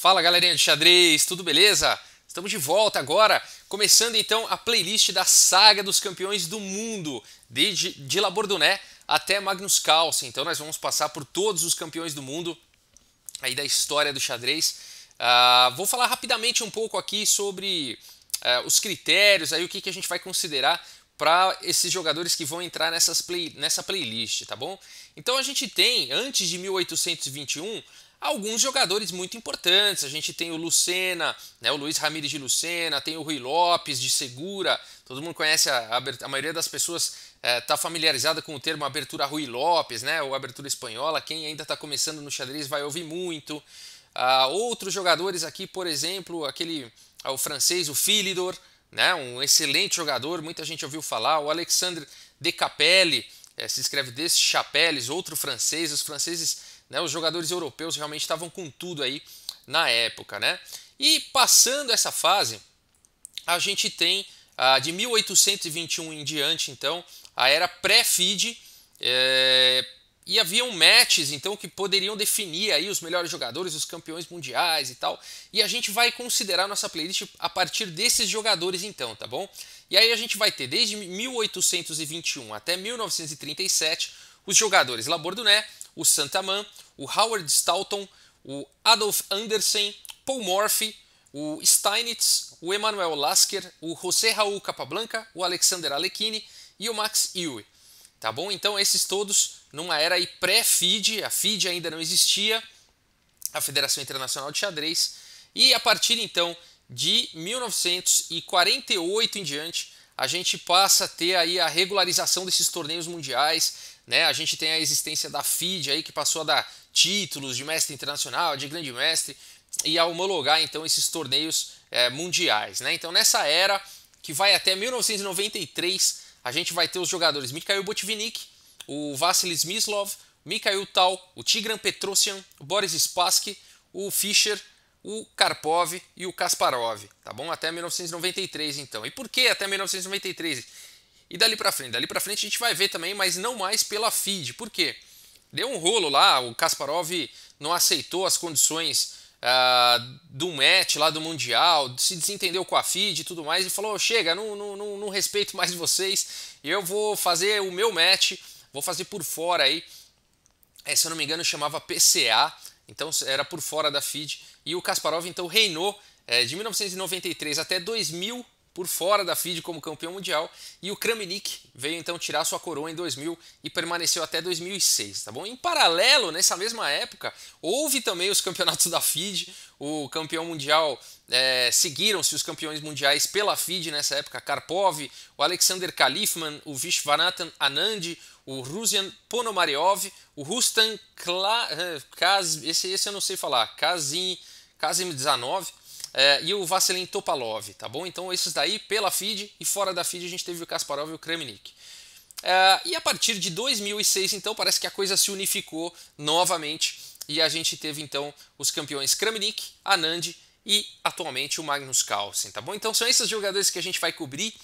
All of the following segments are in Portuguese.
Fala galerinha de xadrez, tudo beleza? Estamos de volta agora, começando então a playlist da Saga dos Campeões do Mundo, desde de Laborduné até Magnus Carlsen. Então nós vamos passar por todos os campeões do mundo aí da história do xadrez. Uh, vou falar rapidamente um pouco aqui sobre uh, os critérios, aí o que, que a gente vai considerar para esses jogadores que vão entrar nessas play, nessa playlist, tá bom? Então a gente tem, antes de 1821, alguns jogadores muito importantes. A gente tem o Lucena, né, o Luiz Ramírez de Lucena, tem o Rui Lopes de Segura. Todo mundo conhece, a, a maioria das pessoas está é, tá familiarizada com o termo abertura Rui Lopes, né, ou abertura espanhola. Quem ainda está começando no xadrez vai ouvir muito. Ah, outros jogadores aqui, por exemplo, aquele ah, o francês, o Philidor, né, um excelente jogador, muita gente ouviu falar. O Alexandre Decapelle, é, se escreve desse Chapelles, outro francês. Os franceses né? Os jogadores europeus realmente estavam com tudo aí na época. Né? E passando essa fase, a gente tem ah, de 1821 em diante, então, a era pré-FIDE. Eh, é, e haviam matches então que poderiam definir aí os melhores jogadores, os campeões mundiais e tal. E a gente vai considerar nossa playlist a partir desses jogadores então, tá bom? E aí a gente vai ter desde 1821 até 1937 os jogadores Laborduné, o Santaman, o Howard Stoughton, o Adolf Andersen, Paul Morphy, o Steinitz, o Emanuel Lasker, o José Raul Capablanca, o Alexander Alekhine e o Max Iwe. Tá bom? Então esses todos numa era pré-FIDE, a FIDE ainda não existia, a Federação Internacional de Xadrez, e a partir então de 1948 em diante, a gente passa a ter aí a regularização desses torneios mundiais, né? A gente tem a existência da FIDE aí que passou a dar títulos de mestre internacional, de grande mestre, e a homologar então esses torneios é, mundiais. Né? Então nessa era, que vai até 1993, a gente vai ter os jogadores Mikhail Botvinnik, o Vasily Smyslov, Mikhail Tal, o Tigran Petrosyan, o Boris Spassky, o Fischer, o Karpov e o Kasparov, tá bom? Até 1993 então. E por que até 1993? E dali para frente, dali para frente a gente vai ver também, mas não mais pela FIDE. Por quê? deu um rolo lá, o Kasparov não aceitou as condições uh, do match lá do Mundial, se desentendeu com a FID e tudo mais, e falou, chega, não, não, não, não respeito mais vocês, eu vou fazer o meu match, vou fazer por fora aí, é, se eu não me engano chamava PCA, então era por fora da FID, e o Kasparov então reinou é, de 1993 até 2000, por fora da FIDE como campeão mundial e o Kramnik veio então tirar sua coroa em 2000 e permaneceu até 2006, tá bom? Em paralelo, nessa mesma época, houve também os campeonatos da FIDE, o campeão mundial, é, seguiram-se os campeões mundiais pela FIDE nessa época, Karpov, o Alexander Kalifman, o Vishvanathan Anand, o Rusian Ponomariov, o Rustan Kla... Eh, Kaz... Esse, esse eu não sei falar, Kazim... Kazim 19, é, e o Vasselin Topalov, tá bom? Então esses daí pela feed e fora da feed a gente teve o Kasparov e o Kremnik. É, e a partir de 2006 então parece que a coisa se unificou novamente e a gente teve então os campeões Kramnik, Anand e atualmente o Magnus Carlsen, tá bom? Então são esses jogadores que a gente vai cobrir.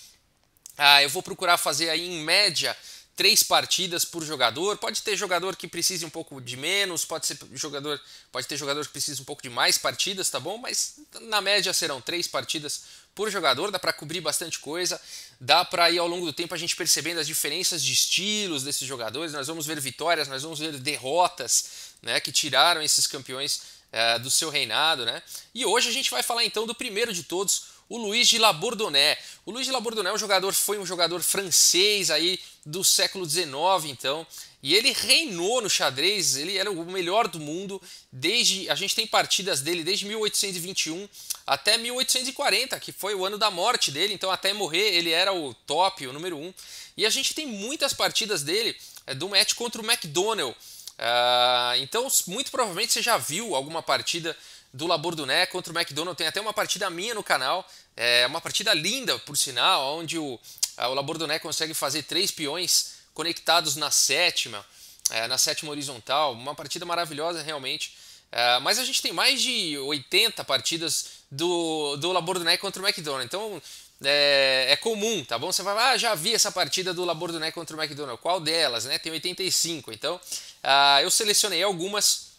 Ah, eu vou procurar fazer aí em média três partidas por jogador. Pode ter jogador que precise um pouco de menos, pode ser jogador, pode ter jogador que precise um pouco de mais partidas, tá bom? Mas na média serão três partidas por jogador, dá para cobrir bastante coisa, dá para ir ao longo do tempo a gente percebendo as diferenças de estilos desses jogadores. Nós vamos ver vitórias, nós vamos ver derrotas, né, que tiraram esses campeões eh, do seu reinado, né? E hoje a gente vai falar então do primeiro de todos, o Luiz de Labourdonnais. O Luiz de Labourdonnais é um jogador, foi um jogador francês aí do século XIX, então, e ele reinou no xadrez, ele era o melhor do mundo desde a gente tem partidas dele desde 1821 até 1840, que foi o ano da morte dele, então até morrer ele era o top, o número um. E a gente tem muitas partidas dele é, do match contra o McDonnell. Uh, ah, então, muito provavelmente você já viu alguma partida do Laborduné contra o McDonald's. Tem até uma partida minha no canal, é uma partida linda, por sinal, onde o, a, Laborduné consegue fazer três peões conectados na sétima, é, na sétima horizontal. Uma partida maravilhosa, realmente. É, mas a gente tem mais de 80 partidas do, do Laborduné contra o McDonald's. Então, é, é, comum, tá bom? Você vai, ah, já vi essa partida do Labor do Né contra o McDonald's. Qual delas, né? Tem 85. Então, ah, eu selecionei algumas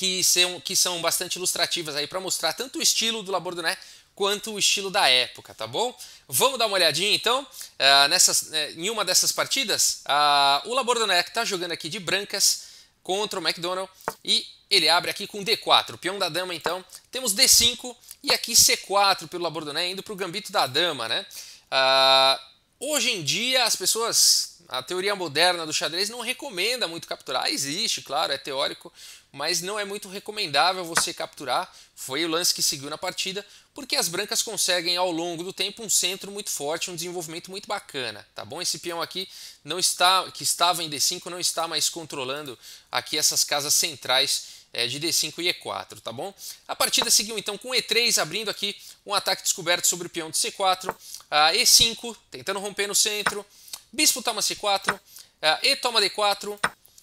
que são, que são bastante ilustrativas aí para mostrar tanto o estilo do Laborduné quanto o estilo da época, tá bom? Vamos dar uma olhadinha então uh, nessas, uh, em uma dessas partidas. Uh, o Labordoné está jogando aqui de brancas contra o McDonald e ele abre aqui com D4, o peão da dama então. Temos D5 e aqui C4 pelo Labordoné indo para o gambito da dama, né? Uh, Hoje em dia, as pessoas, a teoria moderna do xadrez não recomenda muito capturar. Existe, claro, é teórico, mas não é muito recomendável você capturar. Foi o lance que seguiu na partida, porque as brancas conseguem ao longo do tempo um centro muito forte, um desenvolvimento muito bacana, tá bom? Esse peão aqui não está, que estava em D5, não está mais controlando aqui essas casas centrais é, de D5 e E4, tá bom? A partida seguiu então com E3 abrindo aqui um ataque descoberto sobre o peão de C4, a E5 tentando romper no centro, bispo toma C4, E toma D4,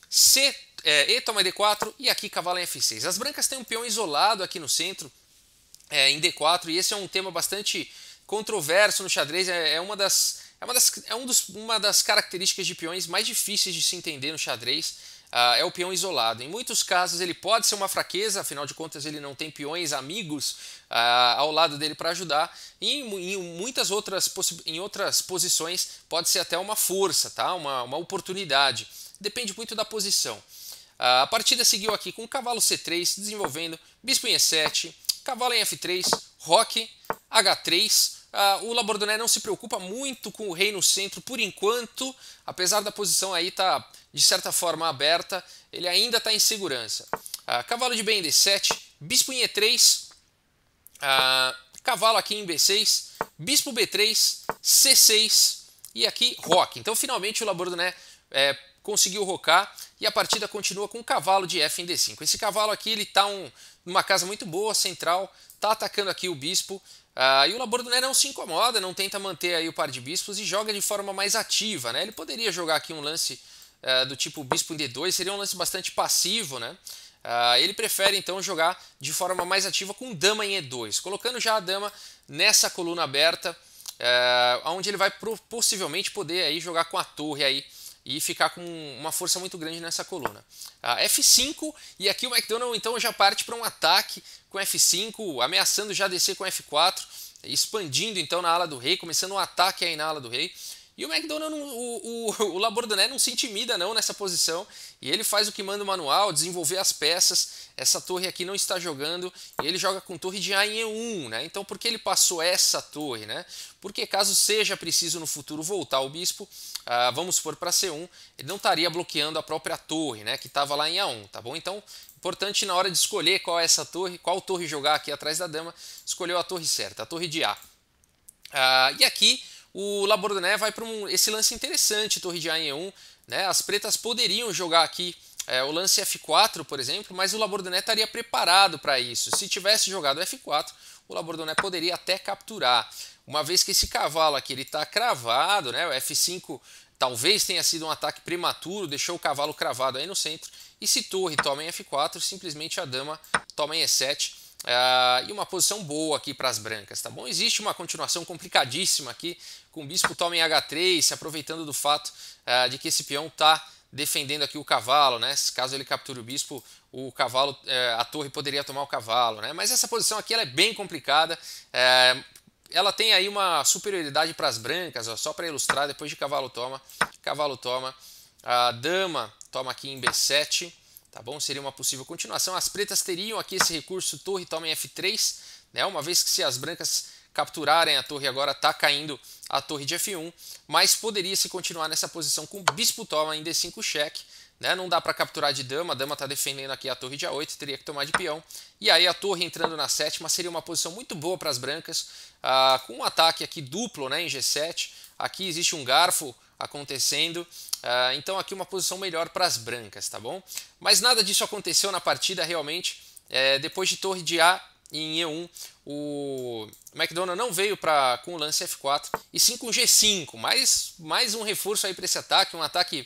C, é, E toma D4 e aqui cavalo em F6. As brancas têm um peão isolado aqui no centro, é, em D4, e esse é um tema bastante controverso no xadrez, é, é, uma das... É, uma das, é um dos, uma das características de peões mais difíceis de se entender no xadrez. Ah, é o peão isolado. Em muitos casos ele pode ser uma fraqueza, afinal de contas ele não tem peões amigos ah, ao lado dele para ajudar. E em, muitas outras, em outras posições pode ser até uma força, tá? uma, uma oportunidade. Depende muito da posição. Ah, a partida seguiu aqui com o cavalo C3 desenvolvendo, bispo em E7, cavalo em F3, roque, H3, Uh, o Labordoné não se preocupa muito com o rei no centro por enquanto, apesar da posição aí estar tá, de certa forma aberta, ele ainda está em segurança. Uh, cavalo de b em d7, bispo em e3, uh, ah, cavalo aqui em b6, bispo b3, c6 e aqui roque. Então finalmente o Labordoné é, conseguiu rocar e a partida continua com um cavalo de f em d5. Esse cavalo aqui ele está um, numa casa muito boa, central, está atacando aqui o bispo. Uh, e o Labordoné não se incomoda, não tenta manter aí o par de bispos e joga de forma mais ativa. Né? Ele poderia jogar aqui um lance uh, do tipo bispo em d2, seria um lance bastante passivo. Né? Uh, ele prefere então jogar de forma mais ativa com dama em e2, colocando já a dama nessa coluna aberta, uh, onde ele vai possivelmente poder aí jogar com a torre aí e ficar com uma força muito grande nessa coluna. Ah, tá? F5, e aqui o McDonald então já parte para um ataque com F5, ameaçando já descer com F4, expandindo então na ala do rei, começando um ataque aí na ala do rei. E o McDonald, o, o, o Labordané não se intimida não nessa posição. E ele faz o que manda o manual, desenvolver as peças. Essa torre aqui não está jogando. E ele joga com torre de A em E1, né? Então por que ele passou essa torre, né? Porque caso seja preciso no futuro voltar o bispo, ah, vamos supor para C1, ele não estaria bloqueando a própria torre, né? Que estava lá em A1, tá bom? Então importante na hora de escolher qual é essa torre, qual torre jogar aqui atrás da dama, escolheu a torre certa, a torre de A. Ah, e aqui o Labordonet vai para um, esse lance interessante, torre de A em E1. Né? As pretas poderiam jogar aqui é, o lance F4, por exemplo, mas o Labordonet estaria preparado para isso. Se tivesse jogado F4, o Labordonet poderia até capturar. Uma vez que esse cavalo aqui está cravado, né? o F5 talvez tenha sido um ataque prematuro, deixou o cavalo cravado aí no centro. E se torre toma em F4, simplesmente a dama toma em E7 Uh, e uma posição boa aqui para as brancas, tá bom? Existe uma continuação complicadíssima aqui com o bispo toma em H3, se aproveitando do fato uh, de que esse peão está defendendo aqui o cavalo, né? Caso ele capture o bispo, o cavalo, uh, a torre poderia tomar o cavalo, né? Mas essa posição aqui ela é bem complicada. Eh, ela tem aí uma superioridade para as brancas, ó, só para ilustrar, depois de cavalo toma, cavalo toma, a dama toma aqui em B7, Tá bom? Seria uma possível continuação. As pretas teriam aqui esse recurso torre toma em F3, né? uma vez que se as brancas capturarem a torre agora está caindo a torre de F1, mas poderia se continuar nessa posição com bispo toma em D5 cheque, né? Não dá para capturar de dama, a dama está defendendo aqui a torre de A8, teria que tomar de peão. E aí a torre entrando na sétima seria uma posição muito boa para as brancas, ah, com um ataque aqui duplo né, em G7. Aqui existe um garfo acontecendo. Uh, então aqui uma posição melhor para as brancas, tá bom? Mas nada disso aconteceu na partida realmente. É, depois de torre de A em E1, o McDonald não veio pra, com o lance F4 e sim com G5. Mais, mais um reforço aí para esse ataque, um ataque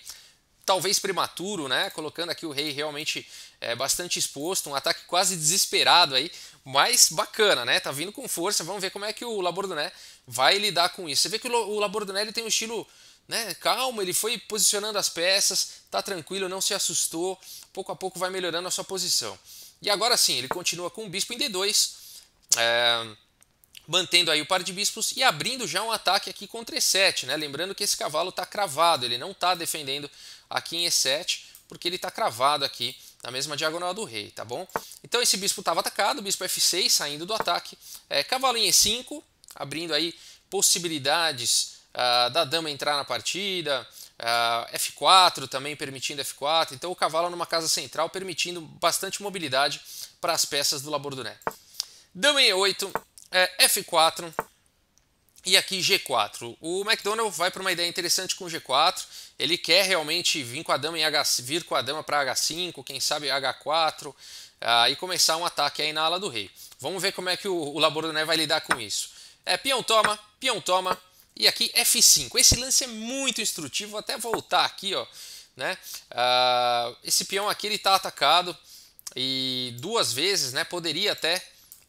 talvez prematuro, né? Colocando aqui o rei realmente é, bastante exposto, um ataque quase desesperado aí, mas bacana, né? Tá vindo com força. Vamos ver como é que o Labordoné vai lidar com isso. Você vê que o Labordoné ele tem um estilo né? Calma, ele foi posicionando as peças, tá tranquilo, não se assustou, pouco a pouco vai melhorando a sua posição. E agora sim, ele continua com o bispo em D2, é, mantendo aí o par de bispos e abrindo já um ataque aqui contra E7, né? Lembrando que esse cavalo está cravado, ele não está defendendo aqui em E7, porque ele está cravado aqui na mesma diagonal do rei, tá bom? Então esse bispo estava atacado, bispo F6 saindo do ataque, é, cavalo em E5, abrindo aí possibilidades uh, ah, da dama entrar na partida, uh, ah, F4 também permitindo F4. Então o cavalo numa casa central permitindo bastante mobilidade para as peças do Labordonet. Né. Dama E8, é, F4 e aqui G4. O McDonald vai para uma ideia interessante com G4. Ele quer realmente vir com a dama, em H, vir com a dama para H5, quem sabe H4 ah, e começar um ataque aí na ala do rei. Vamos ver como é que o, o né vai lidar com isso. É, peão toma, peão toma, e aqui F5. Esse lance é muito instrutivo, vou até voltar aqui, ó, né? Uh, esse peão aqui ele está atacado e duas vezes, né? Poderia até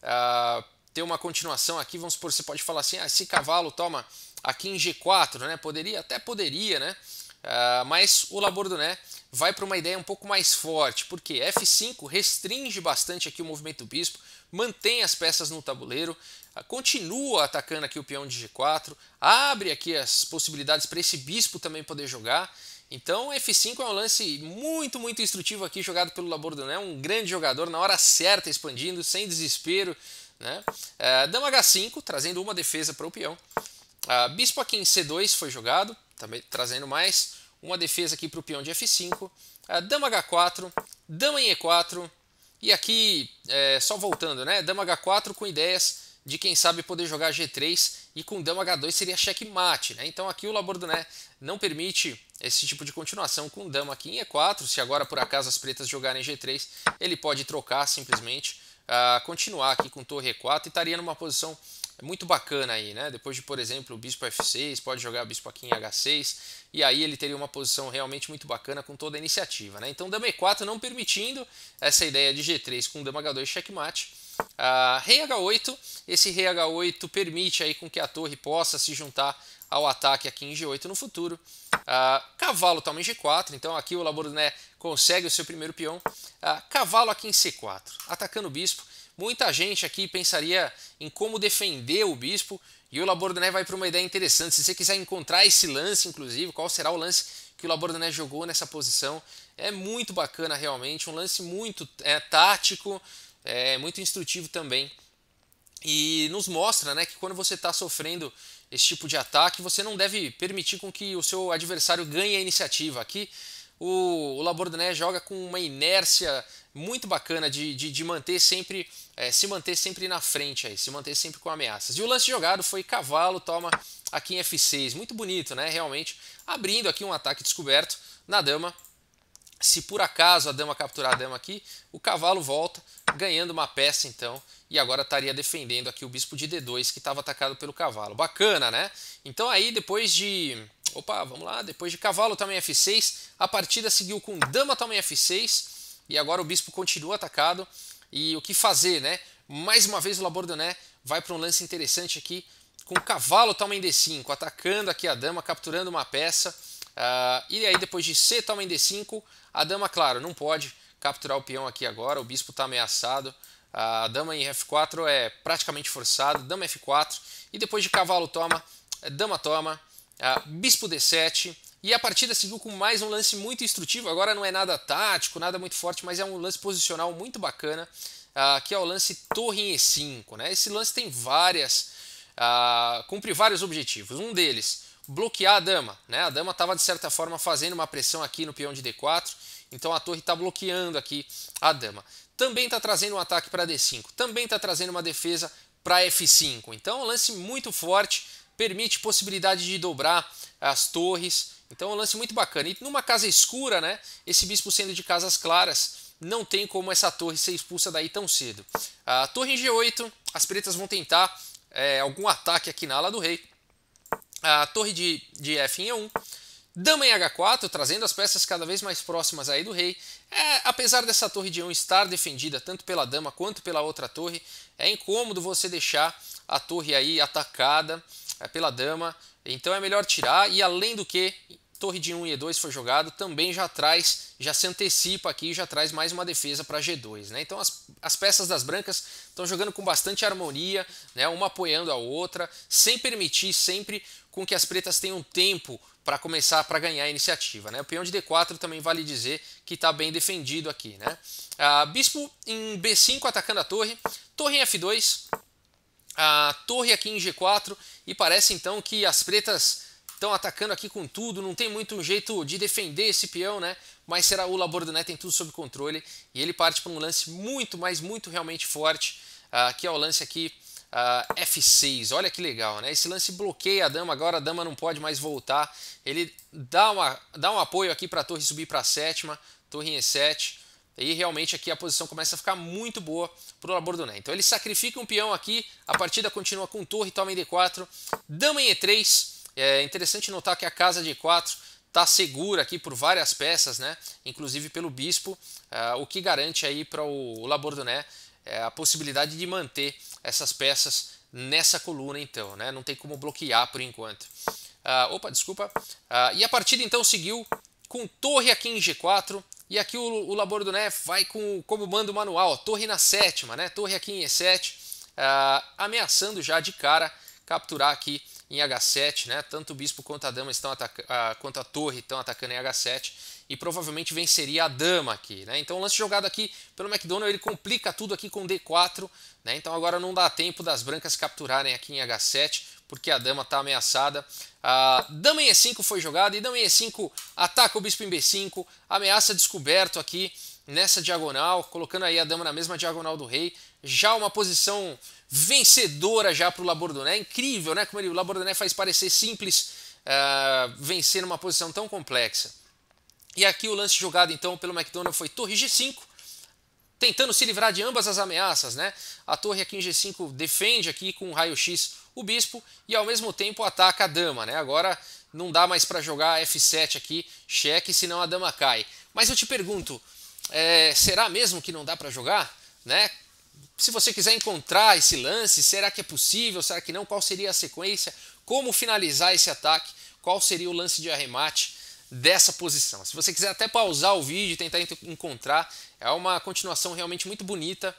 uh, ter uma continuação aqui, vamos supor, você pode falar assim, ah, esse cavalo toma aqui em G4, né? Poderia, até poderia, né? Uh, mas o Labordoné vai para uma ideia um pouco mais forte, porque F5 restringe bastante aqui o movimento do bispo, mantém as peças no tabuleiro continua atacando aqui o peão de G4, abre aqui as possibilidades para esse bispo também poder jogar. Então, F5 é um lance muito, muito instrutivo aqui, jogado pelo Labordané, um grande jogador, na hora certa, expandindo, sem desespero. Né? É, dama H5, trazendo uma defesa para o peão. bispo aqui em C2 foi jogado, também trazendo mais uma defesa aqui para o peão de F5. A dama H4, dama em E4, e aqui, é, só voltando, né? dama H4 com ideias de quem sabe poder jogar G3 e com dama H2 seria checkmate, né? Então aqui o Labourdonnais né não permite esse tipo de continuação com dama aqui em E4. Se agora por acaso as pretas jogarem G3, ele pode trocar simplesmente, uh, continuar aqui com torre E4 e estaria numa posição muito bacana aí, né? Depois de, por exemplo, o bispo F6, pode jogar bispo aqui em H6, e aí ele teria uma posição realmente muito bacana com toda a iniciativa, né? Então dama E4 não permitindo essa ideia de G3 com dama H2 checkmate, rei H8, esse rei H8 permite aí com que a torre possa se juntar ao ataque aqui em G8 no futuro. Uh, cavalo toma tá em G4, então aqui o Labourdonnais consegue o seu primeiro peão. Uh, cavalo aqui em C4, atacando o bispo. Muita gente aqui pensaria em como defender o bispo e o Labourdonnais vai para uma ideia interessante. Se você quiser encontrar esse lance, inclusive, qual será o lance que o Labourdonnais jogou nessa posição, é muito bacana realmente, um lance muito é, tático, é muito instrutivo também e nos mostra né, que quando você está sofrendo esse tipo de ataque, você não deve permitir com que o seu adversário ganhe a iniciativa. Aqui o, o Labordané joga com uma inércia muito bacana de, de, de manter sempre é, se manter sempre na frente aí, se manter sempre com ameaças. E o lance jogado foi cavalo toma aqui em F6, muito bonito, né? Realmente abrindo aqui um ataque descoberto na dama se por acaso a dama capturar a dama aqui, o cavalo volta, ganhando uma peça então, e agora estaria defendendo aqui o bispo de D2 que estava atacado pelo cavalo. Bacana, né? Então aí depois de... Opa, vamos lá. Depois de cavalo também F6, a partida seguiu com dama também F6, e agora o bispo continua atacado. E o que fazer, né? Mais uma vez o Labordoné vai para um lance interessante aqui, com cavalo também D5, atacando aqui a dama, capturando uma peça Uh, e aí depois de C toma em D5, a dama, claro, não pode capturar o peão aqui agora, o bispo está ameaçado. Ah, a dama em F4 é praticamente forçada, dama F4, e depois de cavalo toma, eh, dama toma, uh, bispo D7, e a partida seguiu com mais um lance muito instrutivo, agora não é nada tático, nada muito forte, mas é um lance posicional muito bacana, uh, que é o lance torre em E5. Né? Esse lance tem várias, uh, cumpre vários objetivos, um deles bloquear a dama. Né? A dama estava, de certa forma, fazendo uma pressão aqui no peão de D4, então a torre está bloqueando aqui a dama. Também está trazendo um ataque para D5, também está trazendo uma defesa para F5. Então é um lance muito forte, permite possibilidade de dobrar as torres. Então é um lance muito bacana. E numa casa escura, né, esse bispo sendo de casas claras, não tem como essa torre ser expulsa daí tão cedo. A torre em G8, as pretas vão tentar é, algum ataque aqui na ala do rei a torre de, de F em E1, dama em H4, trazendo as peças cada vez mais próximas aí do rei. É, apesar dessa torre de E1 estar defendida tanto pela dama quanto pela outra torre, é incômodo você deixar a torre aí atacada é, pela dama, então é melhor tirar e além do que torre de 1 e E2 foi jogado, também já traz, já se antecipa aqui, já traz mais uma defesa para G2. Né? Então as, as peças das brancas estão jogando com bastante harmonia, né? uma apoiando a outra, sem permitir sempre com que as pretas tenham tempo para começar para ganhar a iniciativa. Né? O peão de D4 também vale dizer que está bem defendido aqui. Né? Ah, bispo em B5 atacando a torre, torre em F2, a torre aqui em G4 e parece então que as pretas estão atacando aqui com tudo, não tem muito um jeito de defender esse peão, né? Mas será o Labordonet tem tudo sob controle e ele parte para um lance muito, mas muito realmente forte, ah, que é o lance aqui uh, ah, F6. Olha que legal, né? Esse lance bloqueia a dama, agora a dama não pode mais voltar. Ele dá, uma, dá um apoio aqui para a torre subir para a sétima, torre em E7. E realmente aqui a posição começa a ficar muito boa para o Labordoné. Então ele sacrifica um peão aqui, a partida continua com torre, toma em D4, dama em E3. É interessante notar que a casa de E4 está segura aqui por várias peças, né? inclusive pelo bispo, uh, o que garante aí para o Labordoné uh, é, a possibilidade de manter essas peças nessa coluna então, né? não tem como bloquear por enquanto. Ah, opa, desculpa. Ah, e a partida então seguiu com torre aqui em G4, e aqui o, o Neff né, vai com como mando manual, torre na sétima, né? torre aqui em E7, ah, ameaçando já de cara capturar aqui em H7, né? tanto o bispo quanto a dama estão quanto a torre estão atacando em H7, e provavelmente venceria a dama aqui. Né? Então o lance jogado aqui pelo McDonald ele complica tudo aqui com D4. Né? Então agora não dá tempo das brancas capturarem aqui em H7 porque a dama está ameaçada. dama em E5 foi jogada e dama em E5 ataca o bispo em B5, ameaça descoberto aqui nessa diagonal, colocando aí a dama na mesma diagonal do rei. Já uma posição vencedora já para o Labordoné. Incrível, né? Como ele, o Labordoné faz parecer simples uh, vencer numa posição tão complexa. E aqui o lance jogado então pelo McDonald foi torre G5, tentando se livrar de ambas as ameaças, né? A torre aqui em G5 defende aqui com um raio-x o bispo e ao mesmo tempo ataca a dama, né? Agora não dá mais para jogar F7 aqui, cheque, senão a dama cai. Mas eu te pergunto, é, será mesmo que não dá para jogar, né? Se você quiser encontrar esse lance, será que é possível? Será que não? Qual seria a sequência? Como finalizar esse ataque? Qual seria o lance de arremate? dessa posição. Se você quiser até pausar o vídeo e tentar encontrar, é uma continuação realmente muito bonita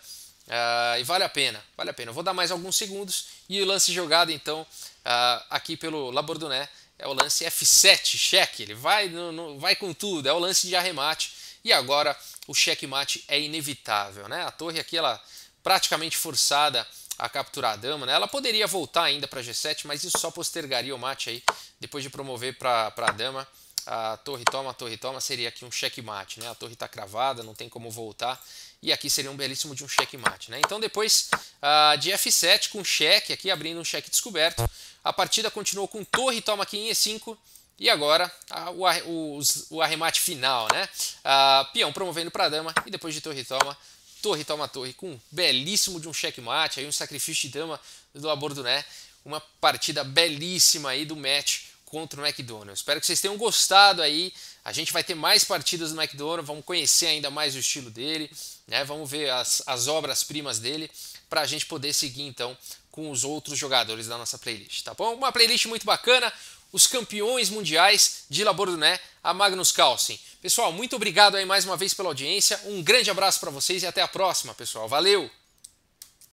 uh, e vale a pena. Vale a pena. Eu vou dar mais alguns segundos e o lance jogado então uh, aqui pelo Labordoné é o lance F7, cheque. Ele vai, no, no, vai com tudo. É o lance de arremate e agora o checkmate é inevitável, né? A torre aqui ela praticamente forçada a capturar a dama, né? Ela poderia voltar ainda para G7, mas isso só postergaria o mate aí depois de promover para a dama a torre toma, a torre toma, seria aqui um checkmate, né? A torre está cravada, não tem como voltar. E aqui seria um belíssimo de um checkmate, né? Então depois uh, de F7 com cheque, aqui abrindo um cheque descoberto, a partida continuou com torre toma aqui em E5. E agora a, o, o, o, arremate final, né? Uh, peão promovendo para dama e depois de torre toma, torre toma torre com um belíssimo de um checkmate, aí um sacrifício de dama do Abordoné, Uma partida belíssima aí do match encontro no McDonald's. Espero que vocês tenham gostado aí. A gente vai ter mais partidas do McDonald's, vamos conhecer ainda mais o estilo dele, né? Vamos ver as, as obras-primas dele para a gente poder seguir então com os outros jogadores da nossa playlist, tá bom? Uma playlist muito bacana, os campeões mundiais de Laborduné, a Magnus Carlsen. Pessoal, muito obrigado aí mais uma vez pela audiência. Um grande abraço para vocês e até a próxima, pessoal. Valeu.